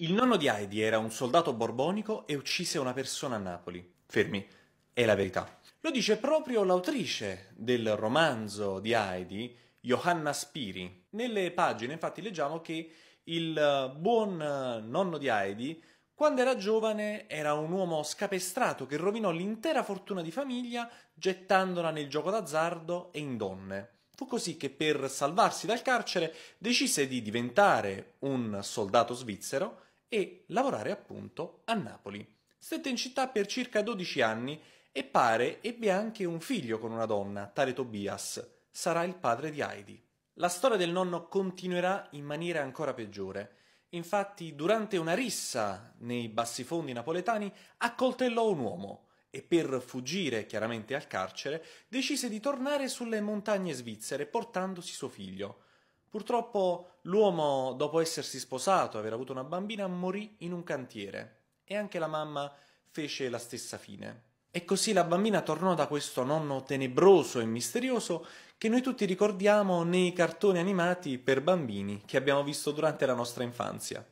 Il nonno di Heidi era un soldato borbonico e uccise una persona a Napoli. Fermi, è la verità. Lo dice proprio l'autrice del romanzo di Heidi, Johanna Spiri. Nelle pagine infatti leggiamo che il eh, buon eh, nonno di Heidi, quando era giovane, era un uomo scapestrato che rovinò l'intera fortuna di famiglia gettandola nel gioco d'azzardo e in donne. Fu così che per salvarsi dal carcere decise di diventare un soldato svizzero e lavorare appunto a Napoli. Stette in città per circa 12 anni e pare ebbe anche un figlio con una donna, tale Tobias. Sarà il padre di Heidi. La storia del nonno continuerà in maniera ancora peggiore. Infatti, durante una rissa nei bassifondi napoletani, accoltellò un uomo e per fuggire chiaramente al carcere decise di tornare sulle montagne svizzere portandosi suo figlio. Purtroppo l'uomo, dopo essersi sposato e aver avuto una bambina, morì in un cantiere e anche la mamma fece la stessa fine. E così la bambina tornò da questo nonno tenebroso e misterioso che noi tutti ricordiamo nei cartoni animati per bambini che abbiamo visto durante la nostra infanzia.